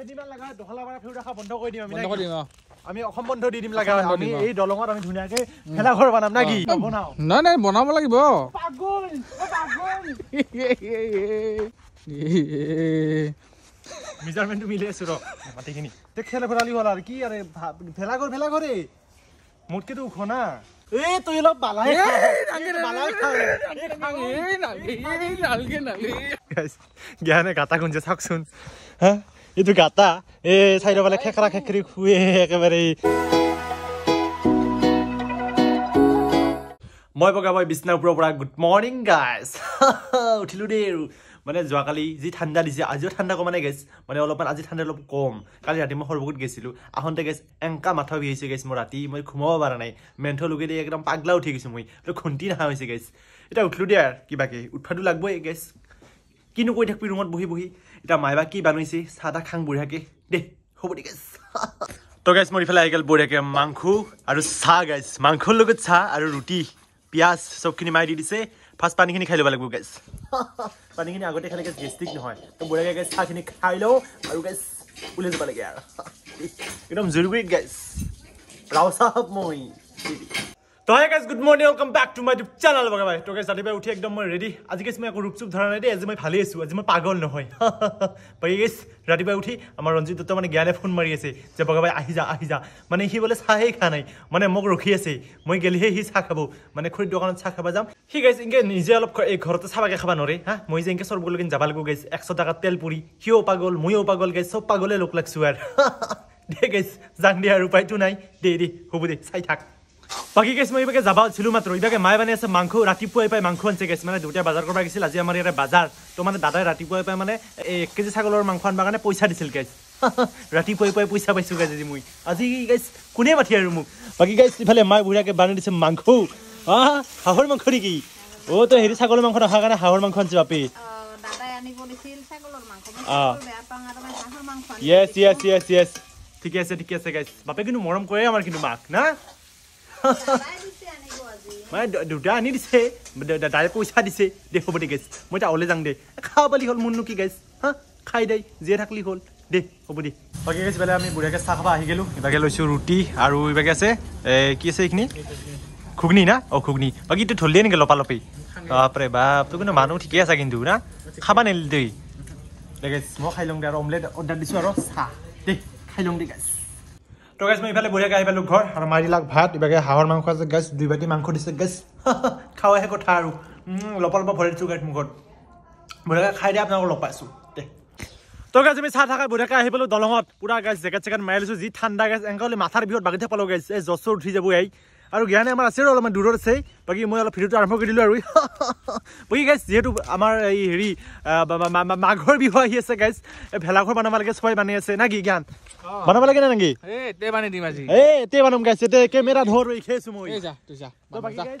মোতকেতো ওখ না এই তুই অলপ বালাই জ্ঞানে কাটা গুঞ্জে চাকচোন হা এইটো গাতা এই চাইডৰ ফালে খেকৰা খেকৰি খুৱে একেবাৰে মই বগা মই বিচনাপুৰৰ পৰা গুড মৰ্ণিং গাইছ উঠিলোঁ দেই আৰু মানে যোৱাকালি যি ঠাণ্ডা দিছে আজিও ঠাণ্ডা কমানে গেছ মানে অলপমান আজি ঠাণ্ডা অলপ কম কালি ৰাতি মই সৰ্বকুত গৈছিলোঁ আহোঁতে গেছ এংকা মাথা উঠি আহিছে গেছ মই ৰাতি মই ঘুমাব পৰা নাই মেণ্ঠ লোকে দি একদম পাগলা উঠি গৈছোঁ মই খুন্তি নহা হৈছে গেছ এতিয়া উঠিলোঁ দিয়া কিবাকে উঠাটো লাগবই গেছ কিনো কৈ থাকিবি ৰুমত বহি বহি এতিয়া মাইবা কি বানিছে চাহ তাহ খাং বুঢ়াকে দে হ'ব দে গেছ তই গাইছ মৰি পেলাই আহিগেল বুঢ়াকে মাংস আৰু চাহ গাইছ মাংসৰ লগত চাহ আৰু ৰুটি পিঁয়াজ চবখিনি মাৰি দি দিছে ফাৰ্ষ্ট পানীখিনি খাই ল'ব লাগিব গাইছ পানীখিনি আগতে খালে গেছ গেষ্টিক নহয় তই বুঢ়াকে গাইছ চাহখিনি খাই লওঁ আৰু গাইছ ওলাই যাব লাগে আৰু একদম জৰুৰী গাইছ ৰাও মই তো hi guys good morning welcome back to my YouTube channel বগা ভাই তোকে ৰাতিপুৱাই উঠি একদম মই ৰেডি আজি কৈছোঁ মই একো ৰূপ চুপ ধৰা নাই দেই আজি মই ভালেই আছোঁ আজি মই পাগল নহয় পাৰি গেছ ৰাতিপুৱাই উঠি আমাৰ ৰঞ্জিত দত্ত মানে গেলে ফোন মাৰি আছে যে বগা ভাই আহি যা আহি যা মানে সি বোলে চাহেই খা নাই মানে মোক ৰখি আছে মই গেলিহে সি চাহ খাব মানে খুৰি দোকানত চাহ খাব যাম সি গাইজ এনেকে নিজে অলপ এই ঘৰতে চাহাকে খাবা নোৱাৰে হা মই যে এনেকৈ চৰ্ব লগিন যাব লাগিব গেছ একশ টকা তেল পুৰি সিও পাগল ময়ো পাগল গেছ চব পাগলে লগ লাগছোঁ আৰু দে গেছ যাং দিয়া আৰু উপায়টো নাই দে দে হ'ব দে চাই থাক বাকী কেইছমান ইভাগে যাব আছিলোঁ মাত্ৰ ইভাগে মাই মানে আছে মাংস ৰাতিপুৱাই পাই মাংস আনিছে কেইছমানে দুটা বজাৰ কৰিব গৈছিল আজি আমাৰ ইয়াৰে বজাৰ ত' মানে দাদাই ৰাতিপুৱাই পাই মানে এক কেজি ছাগলৰ মাংস আনিবৰ কাৰণে পইচা দিছিল কেছ ৰাতিপুৱাই পাই পইচা পাইছো কেছ আজি মই আজি গাইছ কোনে পাতি আৰু মোক বাকী গাইছ ইফালে মাই বুঢ়াকে বানি দিছে মাংস হাঁহৰ মাংস নেকি অ' তই হেৰি ছাগলৰ মাংস নাখাৰ কাৰণে হাঁহৰ মাংস আনিছে বাপি অঁ য়েছ য়েছ য়েছ য়েছ ঠিকে আছে ঠিকে আছে গাইছ বাপে কিন্তু মৰম কৰে আমাৰ কিন্তু মাক না মানে দুটা আনি দিছে দাদাইকো পইচা দিছে দে হ'ব দে গেছ মই এতিয়া অলে যাওঁ দে খাব পালি হ'ল মোৰনো কি গেছ হা খাই দে যিয়ে থাকলি হ'ল দে হ'ব দে বাকী গেছ বেলেগ আমি বুঢ়াকে চাহ খাব আহি গ'লোঁ ইভাগে লৈছোঁ ৰুটি আৰু ইভাগে আছে কি আছে এইখিনি ঘুগনি না অঁ ঘুগনি বাকী এইটো ধলিয়ে নেকি লপালপি লপি বাপৰে বাপ তোৰ কিন্তু মানুহ ঠিকেই আছা কিন্তু না খাবা নেলি দেই গেছ মই খাই ল'ম দে আৰু অমলেট অৰ্ডাৰ দিছোঁ আৰু চাহ দে খাই ল'ম দে গেছ তো গাইছ মই ইফালে বঢ়িয়াকৈ আহি পালোঁ ঘৰ আৰু মাৰি দিলাক ভাত ইভাগে হাঁহৰ মাংস আছে গাইছ দুই বাতি মাংস দিছে গেছ খাওঁহে কথা আৰু লপ লপ ভৰি দিছোঁ গাইছ মুখত বঢ়িয়াকৈ খাই দিয়া আপোনালোকক লগ পাইছোঁ দে তই গাইছ আমি চাহ থাকে বঢ়িয়াকৈ আহি পালোঁ দলঙত পূৰা গাইছ জেকেট চেকেট মাৰি লৈছোঁ যি ঠাণ্ডা গেছ এনেকৈ হ'লে মাথাৰ বিহুত বাগিচা পালোঁ গাইছ এই যচুৰ উঠি যাব আহি আৰু জ্ঞানে আমাৰ আছে আৰু অলপমান দূৰত আছে বাকী মই অলপ ভিডিঅ'টো আৰম্ভ কৰি দিলোঁ আৰু বাকী গাইছ যিহেতু আমাৰ এই হেৰি মাঘৰ বিহু আহি আছে গাইছ ভেলাঘৰ বনাব লাগে চবাই বানি আছে নাকি জ্ঞান বনাব লাগে নেকি এতিয়া বানাম গাইছ এতিয়া কেমেৰা ধৰ খেছো মই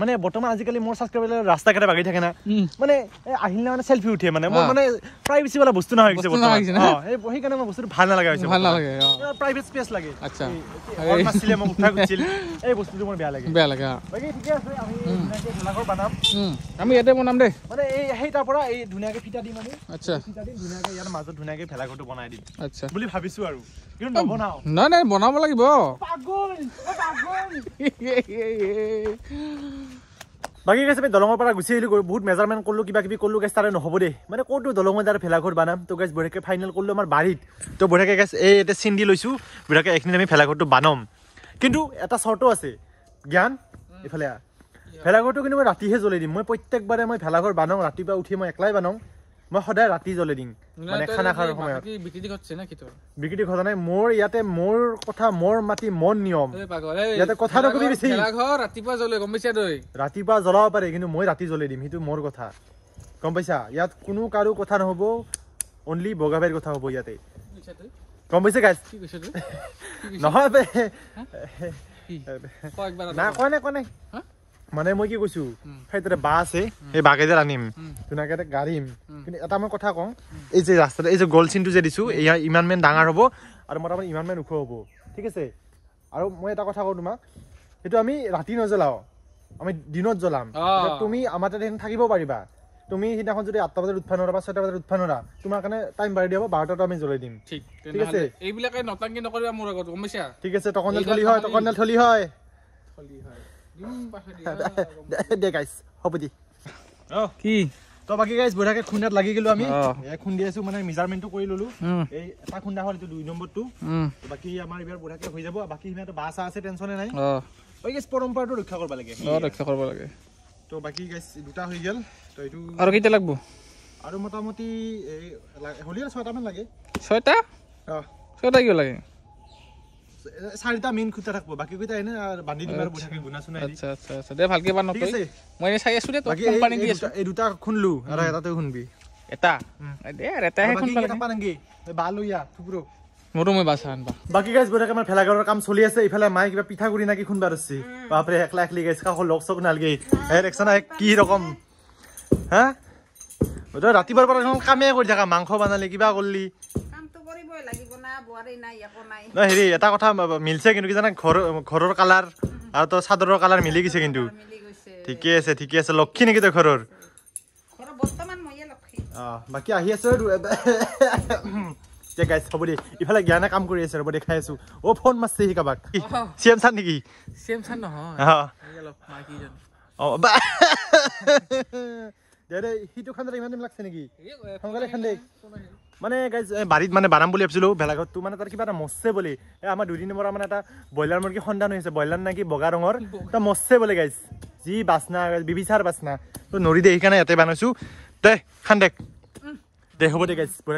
মানে বৰ্তমান আজিকালি মোৰ ছাবস্ক্ৰাইবাৰ ৰাস্তা ঘাটে বাগি থাকে না মানে আহিলে মানে চেল্ফি উঠে মানে মোৰ মানে প্ৰাইভেচি বোলা বস্তু নহয় হৈছে সেইকাৰণে মই বস্তুটো ভাল নালাগে হৈছে ভাল নালাগে প্ৰাইভেট স্পেচ লাগে আচ্ছা মই উঠা গৈছিল এই বস্তুটো মোৰ বেয়া লাগে বেয়া লাগে বাকী ঠিকে আছে আমি ধুনীয়াকৈ বনাম আমি ইয়াতে বনাম দেই মানে এই সেই তাৰ পৰা এই ধুনীয়াকৈ ফিটা দিম আমি আচ্ছা ফিটা দিম ধুনীয়াকৈ ইয়াৰ মাজত ধুনীয়াকৈ ভেলাঘৰটো বনাই দিম আচ্ছা বুলি ভাবিছো আৰু নাই নাই বনাব লাগিব পাগল পাগল বাকী গেছে আমি দলঙৰ পৰা গুচি আহিলোঁ বহুত মেজাৰমেণ্ট কৰিলোঁ কিবা কিবি কৰিলোঁ গেছ তাৰে নহ'ব দেই মানে ক'তো দলঙৰ তাৰ ভেলাঘৰ বানাম তো গেছ বৰিয়াকে ফাইনেল কৰিলোঁ আমাৰ বাৰীত তো বৰিয়াকে গেছ এই এতিয়া চিন্দি লৈছোঁ বিৰাকে এইখিনিত আমি ভেলাঘৰটো বানাম কিন্তু এটা চৰ্তো আছে জ্ঞান এইফালে ভেলাঘৰটো কিন্তু মই ৰাতিহে জ্বলাই দিম মই প্ৰত্যেকবাৰে মই ভেলাঘৰ বানাওঁ ৰাতিপুৱা উঠি মই একলাই বানাওঁ মই সদায় ৰাতি জ্বলাই দিম মানে খানা খোৱাৰ সময়ত বিকৃতি ঘটছে ঘটা নাই মোৰ ইয়াতে মোৰ কথা মোৰ মাটি মন নিয়ম ইয়াতে কথা ৰাতিপুৱা জ্বলাব পাৰে কিন্তু মই ৰাতি জ্বলাই দিম সেইটো মোৰ কথা গম পাইছা ইয়াত কোনো কাৰো কথা নহ'ব অনলি বগা ভাইৰ কথা হ'ব ইয়াতে গম পাইছে গাইছ নহয় নাই কোৱা নাই কোৱা নাই মানে মই কি কৈছো সেই তাতে বাঁহ আছে সেই বাঁহকেইডাল আনিম ধুনীয়াকে গাৰিম কিন্তু এটা মই কথা কওঁ এই যে ৰাস্তাটো এই যে গল চিনটো যে দিছো এয়া ইমান মান ডাঙৰ হ'ব আৰু মোটামুটি ইমান মান ওখ হ'ব ঠিক আছে আৰু মই এটা কথা কওঁ তোমাক সেইটো আমি ৰাতি নজ্বলাওঁ আমি দিনত জ্বলাম তুমি আমাৰ তাতে থাকিব পাৰিবা তুমি সেইদিনাখন যদি আঠটা বজাত উৎফান বা ছয়টা বজাত উৎফান হৰা তোমাৰ কাৰণে টাইম বাঢ়ি দিব বাৰটাতো আমি জ্বলাই দিম ঠিক আছে এইবিলাকে নতাংগী দে গাইজ হ'ব দি কি তো বাকী গাইজ বৈঠাকে খুন্দাত লাগি গলো আমি খুন্দি আছো মানে মেজাৰমেণ্টো কৰি ললো এই এটা খুন্দা হ'ল এইটো দুই নম্বৰটো বাকী আমাৰ এইবাৰ বৈঠাকে হৈ যাব বাকী সিমান বাহ চাহ আছে টেনচনে নাই অ গাইজ পৰম্পৰাটো ৰক্ষা কৰিব লাগে ৰক্ষা কৰিব লাগে তো বাকী গাইজ দুটা হৈ গ'ল তো এইটো আৰু কেইটা লাগিব আৰু মোটামুটি হ'লি ছয়টামান লাগে ছয়টা অ ছয়টা কিয় লাগে ভেলাঘৰৰ কাম চলি আছে ইফালে মায়ে কিবা পিঠাগুৰি নাকি খুন্দা আছে বাপৰে একলা একলি গাইছে কাষৰ লগ চক নালগে কি ৰকম হা ৰাতিপুৱাৰ পৰা কামেই কৰি থাকা মাংস বনালি কিবা কৰলি নাই হেৰি এটা কথা মিলছে কিন্তু কি জানা ঘৰ ঘৰৰ কালাৰ আৰু তোৰ চাদৰৰ কালাৰ মিলি গৈছে কিন্তু ঠিকে আছে ঠিকে আছে লক্ষী নেকি তই ঘৰৰ বাকী আহি আছো আৰু ইফালে জ্ঞানে কাম কৰি আছে ৰ'ব দেখাই আছো অ' ফোন মাৰছে সি নেকি চি বা দে সিটো খান্দে ইমান দিন লাগছে নেকি মানে গাইজ বাৰীত মানে বানাম বুলি ভাবিছিলোঁ ভেলাঘৰটো মানে তাৰ কিবা এটা মচছে বুলি এই আমাৰ দুদিন পৰা মানে এটা ব্ৰইলাৰ মুৰ্গী সন্ধান হৈছে ব্ৰইলাৰ নাকি বগা ৰঙৰ তাৰ মচ্ছে বুলি গাইজ যি বাচনা বিবিচাৰ বাচনা তো নৰি দে সেইকাৰণে ইয়াতে বনাইছোঁ দে খান দে কেমেৰাটো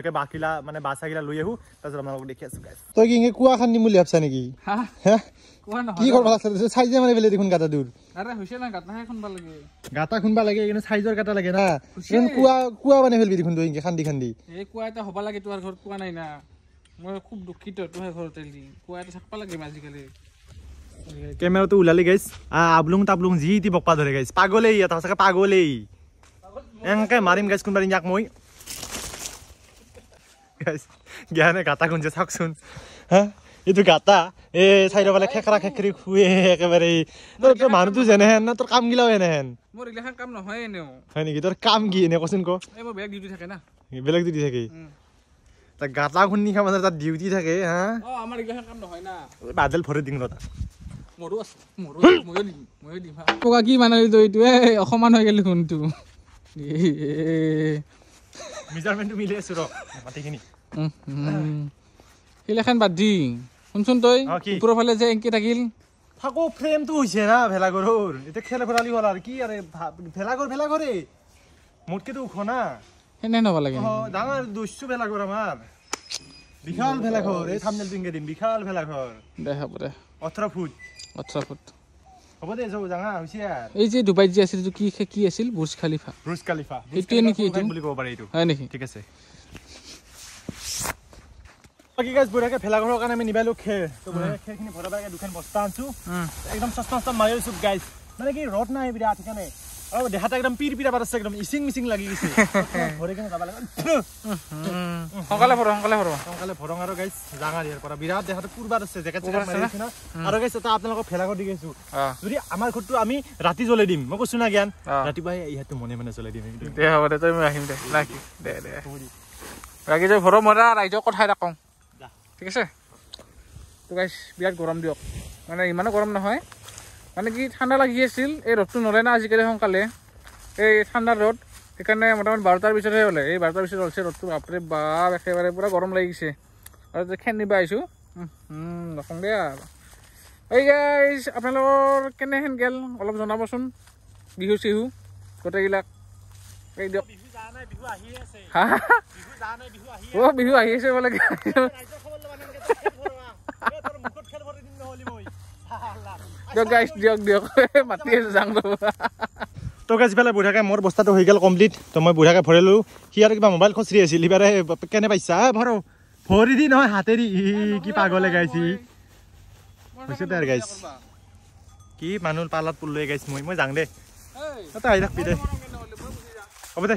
ওলালি গাইছ আবলুং তাবলুং যি টি বকবা ধৰে গাইছ পাগলেই পাগলেই এনেকে মাৰিম গাইছ কোনোবা দিন যাক মই গাতাগুঞ্জে চাকচোন হা এইটো গাতা এই চাইড পালে খেকৰা খেকৰি খুৱে একেবাৰে তোৰ মানুহটো যেনেহেন না তোৰ কামগিলাও এনেহেন মোৰ এইগিলাখান কাম নহয় এনেও হয় নেকি তোৰ কাম কি এনে কচোন কওঁ বেলেগ ডিউটি থাকে না বেলেগ ডিউটি থাকে তাৰ গাতা খুন্দি খাব তাত ডিউটি থাকে হা আমাৰ এইগিলাখান কাম নহয় না বাদল ভৰি দিং ৰ অসমান হৈ গেলি শুনটো মিলি আছো ৰ মাটিখিনি সিলেখেন বাদ দি শুনচোন তই ওপৰৰ ফালে যে এংকি থাকিল থাকো ফ্ৰেমটো হৈছে ৰা ভেলাঘৰৰ এতিয়া খেল ভৰালি হ'ল আৰু কি আৰু ভেলাঘৰ ভেলাঘৰে মোতকেতো ওখ না সেনে নহ'ব লাগে ডাঙৰ দুইছো ভেলাঘৰ আমাৰ বিশাল ভেলাঘৰ এই থামনেল দিংগে দিম বিশাল ভেলাঘৰ দে হ'ব দে ওঠৰ ফুট ওঠৰ ফুট হ'ব দে যাব জাঙা হৈছে আৰু এই যে ডুবাইত যে আছিল কি কি আছিল বুৰ্জ খালিফা বুৰ্জ খালিফা সেইটোৱে নেকি বুলি ক'ব পাৰে এইটো হয় নেকি ঠিক আছে বাকী গাছ বুঢ়াকে ভেলাঘৰৰ কাৰণে আমি নিবালো খেৰ তো বুঢ়াকে খেৰখিনি ভৰাবাৰে দুখন বস্তা আনছো একদম চস্তা চস্তা মাৰি আছো গাইজ মানে কি ৰদ নাই বিৰা ঠিকানে আৰু দেহাত একদম পিৰ পিৰা পাৰিছে একদম ইচিং মিচিং লাগি গৈছে ভৰি কিনে যাব লাগে সকালে ভৰ সকালে ভৰ সকালে ভৰং আৰু গাইজ ডাঙৰ ইয়াৰ পৰা বিৰাট দেহাত কুৰবাৰ আছে জেকেট চেকেট মাৰি আছে আৰু গাইছে এটা আপোনালোকক ভেলাঘৰ দি গৈছো যদি আমাৰ ঘৰটো আমি ৰাতি জ্বলাই দিম মই কৈছো না জ্ঞান ৰাতিপুৱাই ইহঁতো মনে মনে জ্বলাই দিম দে হ'ব দে তই আহিম দে ৰাখি দে দে ৰাখি যে ঘৰৰ মই ৰাইজৰ কথাই ৰাখোঁ ঠিক আছে তো গাইজ বিৰাট গৰম দিয়ক মানে ইমানো গৰম নহয় মানে কি ঠাণ্ডা লাগি আছিল এই ৰ'দটো নলয় না আজিকালি সোনকালে এই ঠাণ্ডাৰ ৰ'দ সেইকাৰণে মোটামুটি বাৰটাৰ পিছতহে হ'লে এই বাৰটাৰ পিছত হ'লছে ৰ'দটো বাপৰে বাপ একেবাৰে পূৰা গৰম লাগিছে আৰু খেন্দিব আহিছোঁ নকওঁ দে এই গাইজ আপোনালোকৰ কেনেহেন গেল অলপ জনাবচোন বিহু চিহু গোটেইবিলাক এই দিয়ক অ' বিহু আহি আছে বোলে তো গাছ ইফালে বুঢ়াকে মোৰ বস্তাটো হৈ গ'ল কমপ্লিট তো মই বুঢ়াকে ভৰাই ললোঁ সি আৰু কিবা মোবাইল খচৰি আছিল সিবাৰে কেনে পাইছা ভৰ ভৰি দি নহয় হাতেৰে কি পাগলে গাইছি হৈছে তাৰ গাইছ কি মানুহ পালত পুল লৈ গাইছ মই মই যাং দে তাতে আহি থাকিবি দে হ'ব দে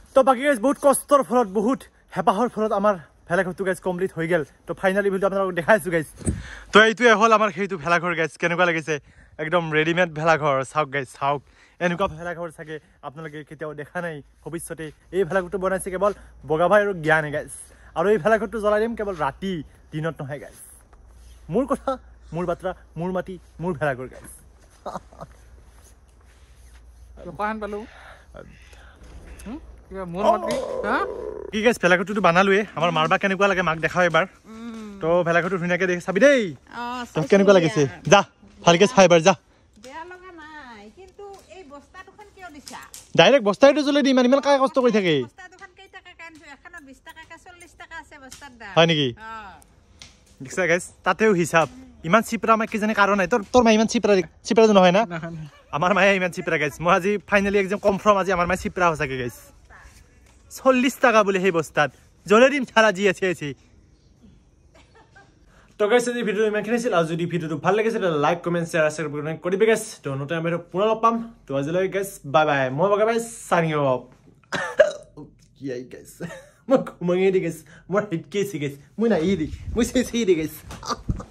তো বাকী গাইজ বহুত কষ্টৰ ফলত বহুত হেঁপাহৰ ফলত আমাৰ ভেলাঘৰটো গাইজ কমপ্লিট হৈ গ'ল তো ফাইনেলি ভিডিঅ' আপোনালোকক দেখাইছোঁ গাইজ তো এইটোৱে হ'ল আমাৰ সেইটো ভেলাঘৰ গাইজ কেনেকুৱা লাগিছে একদম ৰেডিমেড ভেলাঘৰ চাওক গাইজ চাওক এনেকুৱা ভেলাঘৰ চাগে আপোনালোকে কেতিয়াও দেখা নাই ভৱিষ্যতে এই ভেলাঘৰটো বনাইছে কেৱল বগা ভাই আৰু জ্ঞানে গাইজ আৰু এই ভেলাঘৰটো জ্বলাই দিম কেৱল ৰাতি দিনত নহয় গাইজ মোৰ কথা মোৰ বাত্ৰা মোৰ মাটি মোৰ ভেলাঘৰ গাইজ পালোঁ কি ভেলাঘৰটো বানালোৱে আমাৰ মাৰবা কেনেকুৱা লাগে মাক দেখাও এবাৰ তো ভেলাঘৰটো ধুনীয়াকে দেখি চাবি দেই তোক কেনেকুৱা লাগিছে যা ভালকে চাই এবাৰ যা হয় নেকি তাতেও হিচাপ ইমান নাই আমাৰ মায়ে ইমান চিপৰা গাইছ মই আজি ফাইনেলি একদম কনফাৰ্ম আজি আমাৰ মায়ে চিপৰা সঁচাকৈ গাইছ চল্লিছ টকা বুলি সেই বস্তাত জলে দিম ছাড়া জি আছে আছে তো গাইছে যদি ভিডিওটো ইমানখিনি আছিল আৰু যদি ভিডিঅ'টো ভাল লাগিছে তেতিয়া লাইক কমেণ্ট শ্বেয়াৰ আছে কৰিব কৰিবি গেছ তো নতুন আমি পুনৰ লগ পাম তো আজিলৈ গেছ বাই বাই মই বগা বাই চানি কিয় গেছ মই মঙিয়ে দি গেছ মই হিট কেছি গেছ মই নাই ই দি মই চেচি দি গেছ